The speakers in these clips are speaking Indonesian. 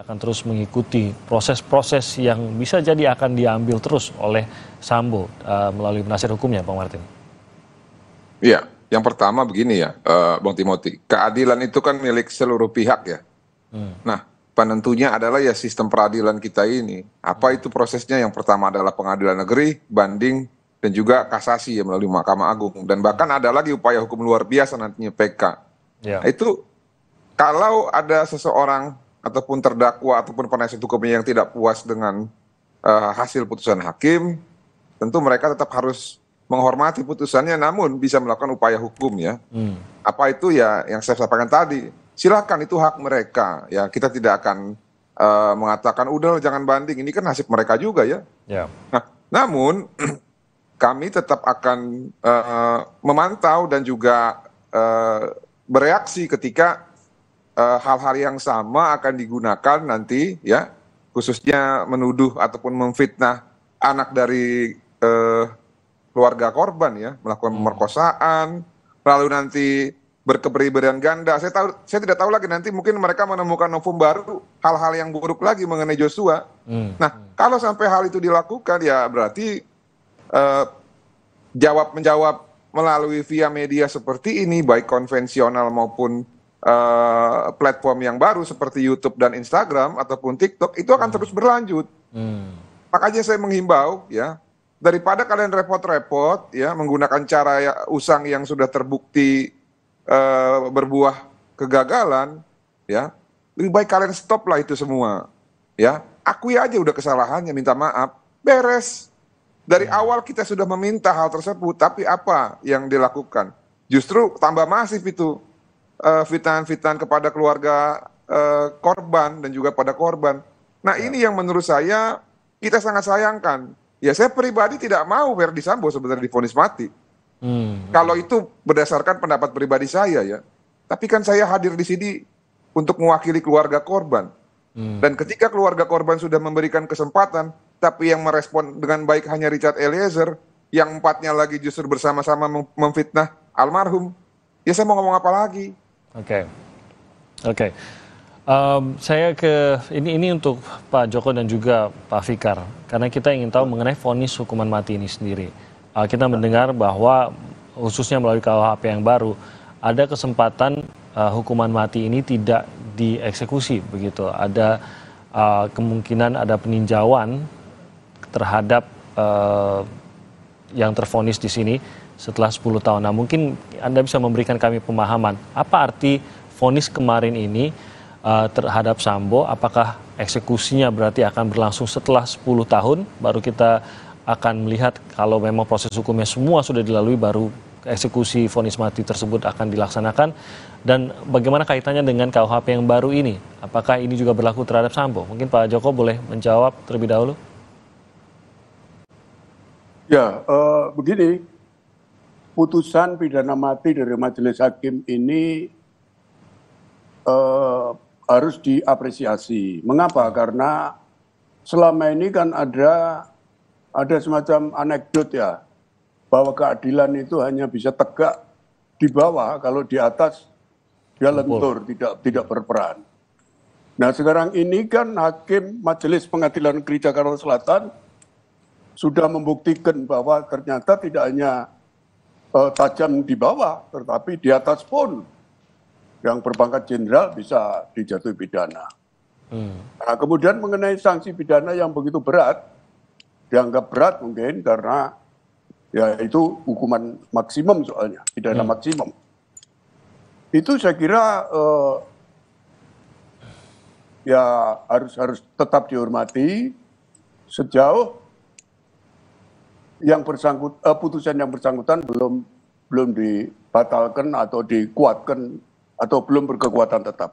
akan terus mengikuti proses-proses yang bisa jadi akan diambil terus oleh Sambo uh, melalui penasihat hukumnya, Bang Martin. Iya, yang pertama begini ya, uh, Bang Timothy, keadilan itu kan milik seluruh pihak ya. Hmm. Nah, penentunya adalah ya sistem peradilan kita ini. Apa hmm. itu prosesnya? Yang pertama adalah pengadilan negeri, banding, dan juga kasasi ya melalui Mahkamah Agung. Dan hmm. bahkan ada lagi upaya hukum luar biasa nantinya PK. Ya. itu kalau ada seseorang ataupun terdakwa ataupun penasihat hukumnya yang tidak puas dengan uh, hasil putusan hakim, tentu mereka tetap harus menghormati putusannya, namun bisa melakukan upaya hukum ya. Hmm. Apa itu ya yang saya sampaikan tadi? Silahkan itu hak mereka ya. Kita tidak akan uh, mengatakan udah jangan banding, ini kan nasib mereka juga ya. Yeah. Nah, namun kami tetap akan uh, memantau dan juga uh, bereaksi ketika Eh, hal-hal yang sama akan digunakan nanti ya khususnya menuduh ataupun memfitnah anak dari uh, keluarga korban ya melakukan hmm. pemerkosaan lalu nanti berkepribadian ganda saya tahu saya tidak tahu lagi nanti mungkin mereka menemukan novum baru hal-hal yang buruk lagi mengenai Joshua hmm. nah kalau sampai hal itu dilakukan ya berarti uh, eh, jawab menjawab melalui via media seperti ini baik konvensional maupun Eh, platform yang baru seperti YouTube dan Instagram ataupun TikTok itu akan hmm. terus berlanjut. Hmm. Makanya saya menghimbau ya daripada kalian repot-repot ya menggunakan cara ya, usang yang sudah terbukti uh, berbuah kegagalan ya lebih baik kalian stop lah itu semua ya akui aja udah kesalahannya minta maaf beres dari hmm. awal kita sudah meminta hal tersebut tapi apa yang dilakukan justru tambah masif itu fitnahan-fitnahan eh, kepada keluarga uh, korban dan juga pada korban. Nah ya. ini yang menurut saya kita sangat sayangkan. Ya saya pribadi tidak mau Verdi Sambo sebenarnya difonis mati. Hmm. Kalau itu berdasarkan pendapat pribadi saya ya. Tapi kan saya hadir di sini untuk mewakili keluarga korban. Hmm. Dan ketika keluarga korban sudah memberikan kesempatan, tapi yang merespon dengan baik hanya Richard Eliezer, yang empatnya lagi justru bersama-sama memfitnah almarhum, ya saya mau ngomong apa lagi? Oke, okay. oke. Okay. Um, saya ke ini ini untuk Pak Joko dan juga Pak Fikar karena kita ingin tahu mengenai vonis hukuman mati ini sendiri. Uh, kita mendengar bahwa khususnya melalui KUHP yang baru ada kesempatan uh, hukuman mati ini tidak dieksekusi begitu. Ada uh, kemungkinan ada peninjauan terhadap uh, yang terfonis di sini setelah 10 tahun. Nah, mungkin Anda bisa memberikan kami pemahaman apa arti vonis kemarin ini uh, terhadap Sambo, apakah eksekusinya berarti akan berlangsung setelah 10 tahun baru kita akan melihat kalau memang proses hukumnya semua sudah dilalui baru eksekusi vonis mati tersebut akan dilaksanakan dan bagaimana kaitannya dengan KUHP yang baru ini? Apakah ini juga berlaku terhadap Sambo? Mungkin Pak Joko boleh menjawab terlebih dahulu. Ya, uh, begini, putusan pidana mati dari majelis hakim ini uh, harus diapresiasi. Mengapa? Karena selama ini kan ada ada semacam anekdot ya bahwa keadilan itu hanya bisa tegak di bawah kalau di atas dia lentur tidak tidak berperan. Nah sekarang ini kan hakim Majelis Pengadilan Negeri Jakarta Selatan sudah membuktikan bahwa ternyata tidak hanya Eh, tajam di bawah, tetapi di atas pun yang berpangkat jenderal bisa dijatuhi pidana. Hmm. Nah, kemudian mengenai sanksi pidana yang begitu berat, dianggap berat mungkin karena ya itu hukuman maksimum soalnya, pidana hmm. maksimum. Itu saya kira uh, ya harus harus tetap dihormati sejauh yang bersangkut uh, putusan yang bersangkutan belum belum dibatalkan atau dikuatkan atau belum berkekuatan tetap.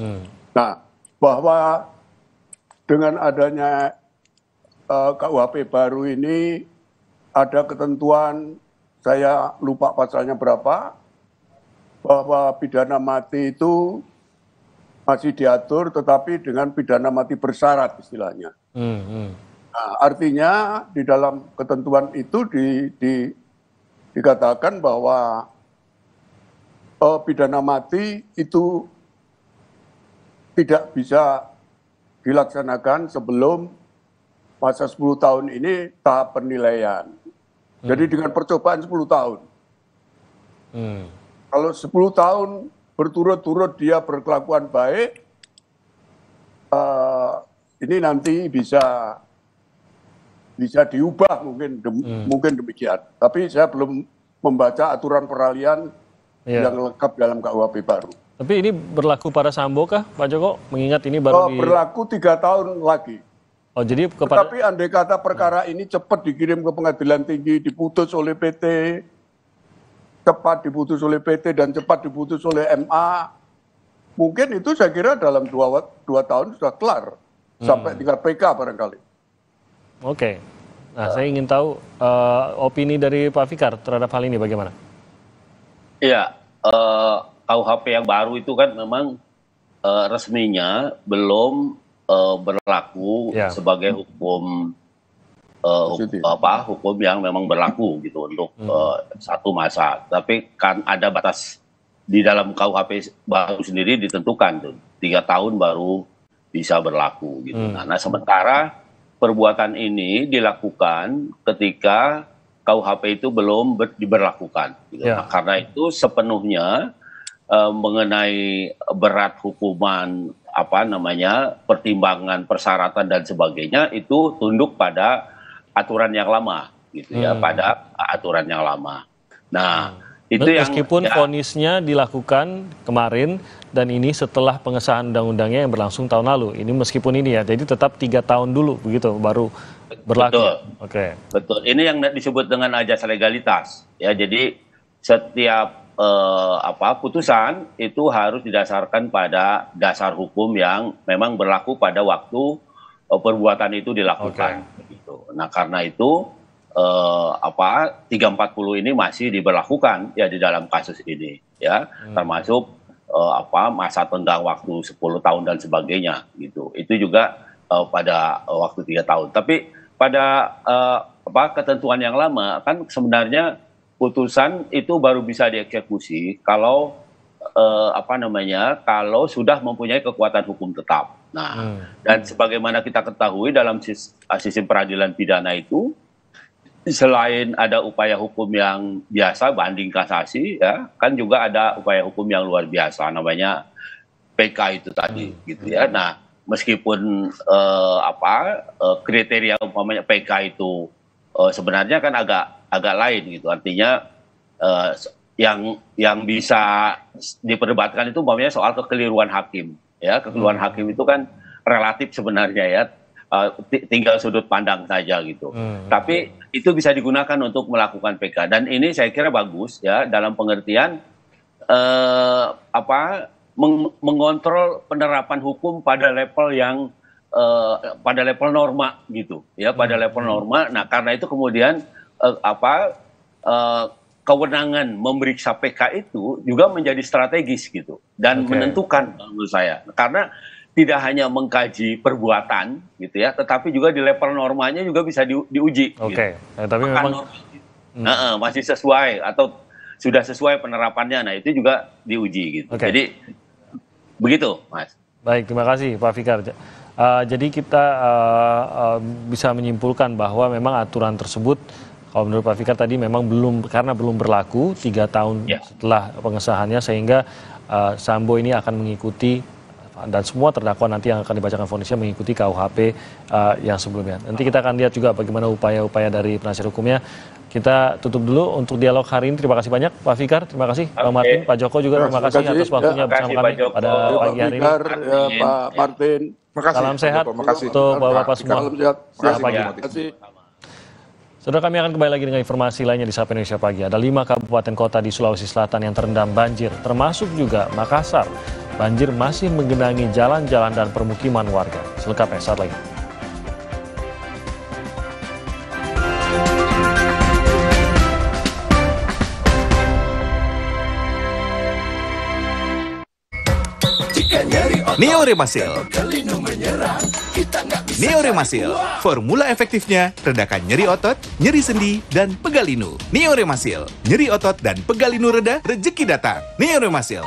Hmm. Nah, bahwa dengan adanya uh, eh, KUHP baru ini ada ketentuan saya lupa pasalnya berapa bahwa pidana mati itu masih diatur tetapi dengan pidana mati bersyarat istilahnya. Hmm, hmm nah, artinya di dalam ketentuan itu di, di, dikatakan bahwa uh, pidana mati itu tidak bisa dilaksanakan sebelum masa 10 tahun ini tahap penilaian. Hmm. Jadi dengan percobaan 10 tahun. Hmm. Kalau 10 tahun berturut-turut dia berkelakuan baik, uh, ini nanti bisa bisa diubah mungkin dem hmm. mungkin demikian. Tapi saya belum membaca aturan peralihan yeah. yang lengkap dalam KUHP baru. Tapi ini berlaku pada Sambo kah, Pak Joko? Mengingat ini baru oh, di... berlaku tiga tahun lagi. Oh, jadi kepada... Tapi andai kata perkara ini cepat dikirim ke pengadilan tinggi, diputus oleh PT, cepat diputus oleh PT dan cepat diputus oleh MA, mungkin itu saya kira dalam dua, dua tahun sudah kelar. Hmm. Sampai tingkat PK barangkali. Oke. Nah, saya ingin tahu uh, opini dari Pak Fikar terhadap hal ini bagaimana? Iya, uh, eh, KUHP yang baru itu kan memang uh, resminya belum uh, berlaku ya. sebagai hukum uh, hukum, apa hukum yang memang berlaku gitu untuk hmm. uh, satu masa. Tapi kan ada batas di dalam KUHP baru sendiri ditentukan tuh tiga tahun baru bisa berlaku gitu. Hmm. Nah, nah sementara perbuatan ini dilakukan ketika KUHP itu belum ber, diberlakukan. Gitu. Ya. Nah, karena itu sepenuhnya eh, mengenai berat hukuman apa namanya pertimbangan persyaratan dan sebagainya itu tunduk pada aturan yang lama gitu ya hmm. pada aturan yang lama. Nah hmm. Itu Meskipun yang, ya. dilakukan kemarin dan ini setelah pengesahan undang-undangnya yang berlangsung tahun lalu. Ini meskipun ini ya, jadi tetap tiga tahun dulu begitu baru berlaku. Betul. Oke. Betul. Ini yang disebut dengan ajas legalitas. Ya, jadi setiap eh, apa putusan itu harus didasarkan pada dasar hukum yang memang berlaku pada waktu eh, perbuatan itu dilakukan. Okay. Nah, karena itu eh, apa 340 ini masih diberlakukan ya di dalam kasus ini ya hmm. termasuk eh, apa masa tenggang waktu 10 tahun dan sebagainya gitu itu juga eh, pada eh, waktu tiga tahun tapi pada eh, apa ketentuan yang lama kan sebenarnya putusan itu baru bisa dieksekusi kalau eh, apa namanya kalau sudah mempunyai kekuatan hukum tetap nah hmm. dan sebagaimana kita ketahui dalam eh, sistem peradilan pidana itu selain ada upaya hukum yang biasa banding kasasi ya kan juga ada upaya hukum yang luar biasa namanya PK itu tadi hmm. gitu ya nah meskipun eh, apa eh, kriteria umpamanya PK itu eh, sebenarnya kan agak agak lain gitu artinya eh, yang yang bisa diperdebatkan itu umpamanya soal kekeliruan hakim ya kekeliruan hmm. hakim itu kan relatif sebenarnya ya uh, tinggal sudut pandang saja gitu. Hmm, hmm. Tapi itu bisa digunakan untuk melakukan PK dan ini saya kira bagus ya dalam pengertian uh, apa meng mengontrol penerapan hukum pada level yang uh, pada level norma gitu ya pada hmm. level hmm. norma. Nah karena itu kemudian uh, apa uh, kewenangan memeriksa PK itu juga menjadi strategis gitu dan okay. menentukan menurut saya karena tidak hanya mengkaji perbuatan gitu ya, tetapi juga di level normanya juga bisa di, diuji. Gitu. Oke, okay. gitu. nah, eh, tapi memang hmm. uh, masih sesuai atau sudah sesuai penerapannya, nah itu juga diuji gitu. Okay. Jadi begitu, Mas. Baik, terima kasih Pak Fikar. Uh, jadi kita uh, uh, bisa menyimpulkan bahwa memang aturan tersebut kalau menurut Pak Fikar tadi memang belum karena belum berlaku tiga tahun yeah. setelah pengesahannya sehingga uh, Sambo ini akan mengikuti dan semua terdakwa nanti yang akan dibacakan fonisnya mengikuti KUHP uh, eh, yang sebelumnya. Nanti kita akan lihat juga bagaimana upaya-upaya dari penasihat hukumnya. Kita tutup dulu untuk dialog hari ini. Terima kasih banyak Pak Fikar, terima kasih okay. Martin, Pak Joko juga terima, terima kasih, atas waktunya ya, bersama kami pada pagi hari Fikar, ini. Ya, Pak Martin, kasih. Salam sehat kasih. untuk Bapak-Bapak semua. Selamat pagi. Terima kasih. Saudara kami akan kembali lagi dengan informasi lainnya di Sapa Indonesia Pagi. Ada lima kabupaten kota di Sulawesi Selatan yang terendam banjir, termasuk juga Makassar banjir masih menggenangi jalan-jalan dan permukiman warga. Selengkapnya saat lagi. Neo Remasil Neo Remasil Formula efektifnya redakan nyeri otot, nyeri sendi, dan pegalinu Neo Remasil Nyeri otot dan pegalinu reda, rejeki datang Neo Remasil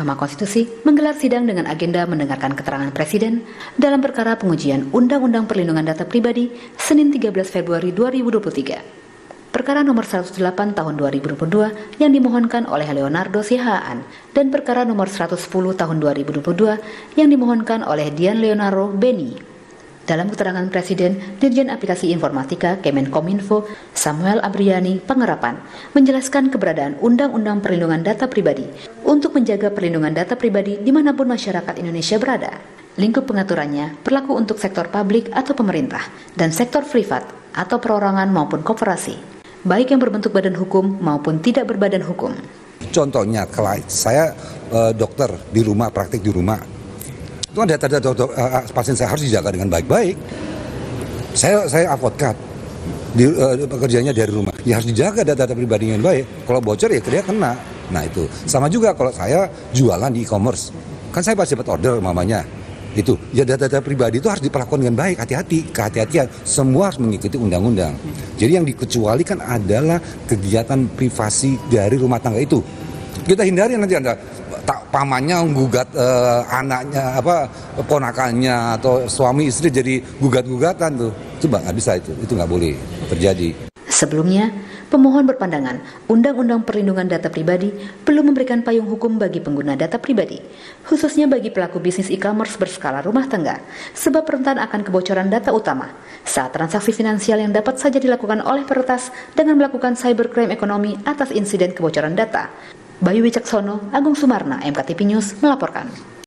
Mahkamah Konstitusi menggelar sidang dengan agenda mendengarkan keterangan Presiden dalam perkara pengujian Undang-Undang Perlindungan Data Pribadi Senin 13 Februari 2023. Perkara nomor 108 tahun 2022 yang dimohonkan oleh Leonardo Sihaan dan perkara nomor 110 tahun 2022 yang dimohonkan oleh Dian Leonardo Beni dalam keterangan Presiden, Dirjen Aplikasi Informatika Kemenkominfo Samuel Abriani Pengerapan menjelaskan keberadaan Undang-Undang Perlindungan Data Pribadi untuk menjaga perlindungan data pribadi dimanapun masyarakat Indonesia berada. Lingkup pengaturannya berlaku untuk sektor publik atau pemerintah dan sektor privat atau perorangan maupun koperasi, baik yang berbentuk badan hukum maupun tidak berbadan hukum. Contohnya, saya eh, dokter di rumah, praktik di rumah, itu kan data data eh, dokter, eh, pasien saya harus dijaga dengan baik-baik. Saya saya avokat, di uh, pekerjaannya dari rumah, ya harus dijaga data data pribadinya yang baik. Kalau bocor ya dia kena. Nah itu sama juga kalau saya jualan di e-commerce, kan saya pasti dapat order mamanya. Itu ya data-data pribadi itu harus diperlakukan dengan baik, hati-hati, kehati-hatian. Semua harus mengikuti undang-undang. Jadi yang dikecualikan adalah kegiatan privasi dari rumah tangga itu. Kita hindari nanti anda tak pamannya gugat eh, anaknya apa ponakannya atau suami istri jadi gugat-gugatan tuh. Coba nggak bisa itu, itu nggak boleh terjadi. Sebelumnya Pemohon berpandangan, Undang-Undang Perlindungan Data Pribadi perlu memberikan payung hukum bagi pengguna data pribadi, khususnya bagi pelaku bisnis e-commerce berskala rumah tangga, sebab rentan akan kebocoran data utama saat transaksi finansial yang dapat saja dilakukan oleh peretas dengan melakukan cybercrime ekonomi atas insiden kebocoran data. Bayu Wicaksono, Agung Sumarna, MKTP News melaporkan.